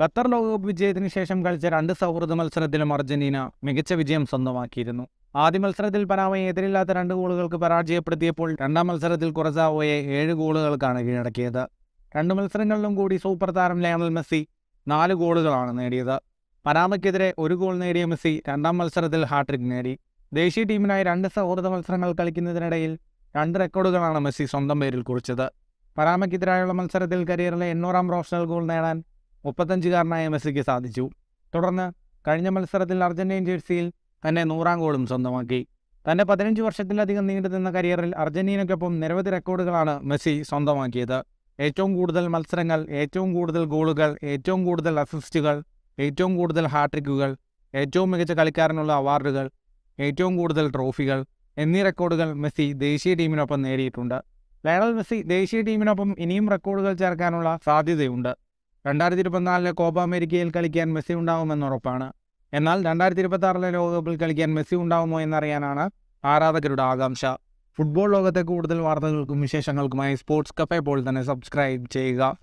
Qatar ലോകകപ്പ് വിജയത്തിന് ശേഷം കളിച്ച രണ്ട് സൗഹൃദ മത്സരത്തിലും അർജന്റീന മികച്ച വിജയം സ്വന്തമാക്കിയിരുന്നു ആദ്യ മത്സരത്തിൽ പനാമയെ എതിരില്ലാത്ത രണ്ട് ഗോളുകൾക്ക് പരാജയപ്പെടുത്തിയപ്പോൾ രണ്ടാം മത്സരത്തിൽ കുറച്ചാവോയെ ഏഴ് ഗോളുകൾക്കാണ് കീഴടക്കിയത് രണ്ട് മത്സരങ്ങളിലും കൂടി സൂപ്പർ താരം ലയണൽ മെസ്സി നാല് ഗോളുകളാണ് നേടിയത് പനാമയ്ക്കെതിരെ ഒരു ഗോൾ നേടിയ മെസ്സി രണ്ടാം മത്സരത്തിൽ ഹാട്രിക് നേടി ദേശീയ ടീമിനായി രണ്ട് സൗഹൃദ മത്സരങ്ങൾ കളിക്കുന്നതിനിടയിൽ രണ്ട് റെക്കോർഡുകളാണ് മെസ്സി സ്വന്തം പേരിൽ കുറിച്ചത് പനാമയ്ക്കെതിരായുള്ള മത്സരത്തിൽ കരിയറിലെ എണ്ണൂറാം പ്രൊഫഷണൽ ഗോൾ നേടാൻ മുപ്പത്തഞ്ചുകാരനായ മെസ്സിക്ക് സാധിച്ചു തുടർന്ന് കഴിഞ്ഞ മത്സരത്തിൽ അർജന്റീൻ ജേഴ്സിയിൽ തന്നെ നൂറാം ഗോളും സ്വന്തമാക്കി തൻ്റെ പതിനഞ്ച് വർഷത്തിലധികം നിന്ന കരിയറിൽ അർജന്റീനയ്ക്കൊപ്പം നിരവധി റെക്കോർഡുകളാണ് മെസ്സി സ്വന്തമാക്കിയത് ഏറ്റവും കൂടുതൽ മത്സരങ്ങൾ ഏറ്റവും കൂടുതൽ ഗോളുകൾ ഏറ്റവും കൂടുതൽ അസിസ്റ്റുകൾ ഏറ്റവും കൂടുതൽ ഹാട്രിക്കുകൾ ഏറ്റവും മികച്ച കളിക്കാരനുള്ള അവാർഡുകൾ ഏറ്റവും കൂടുതൽ ട്രോഫികൾ എന്നീ റെക്കോർഡുകൾ മെസ്സി ദേശീയ ടീമിനൊപ്പം നേടിയിട്ടുണ്ട് ലയണൽ മെസ്സി ദേശീയ ടീമിനൊപ്പം ഇനിയും റെക്കോർഡുകൾ ചേർക്കാനുള്ള സാധ്യതയുണ്ട് രണ്ടായിരത്തി ഇരുപത്തിനാലിലെ കോപ്പ അമേരിക്കയിൽ കളിക്കാൻ മെസ്സി ഉണ്ടാവുമെന്ന് ഉറപ്പാണ് എന്നാൽ രണ്ടായിരത്തി ഇരുപത്തി ലോകകപ്പിൽ കളിക്കാൻ മെസ്സി ഉണ്ടാവുമോ എന്നറിയാനാണ് ആരാധകരുടെ ആകാംക്ഷ ഫുട്ബോൾ ലോകത്തെ കൂടുതൽ വാർത്തകൾക്കും വിശേഷങ്ങൾക്കുമായി സ്പോർട്സ് കഫേ പോൾ തന്നെ സബ്സ്ക്രൈബ് ചെയ്യുക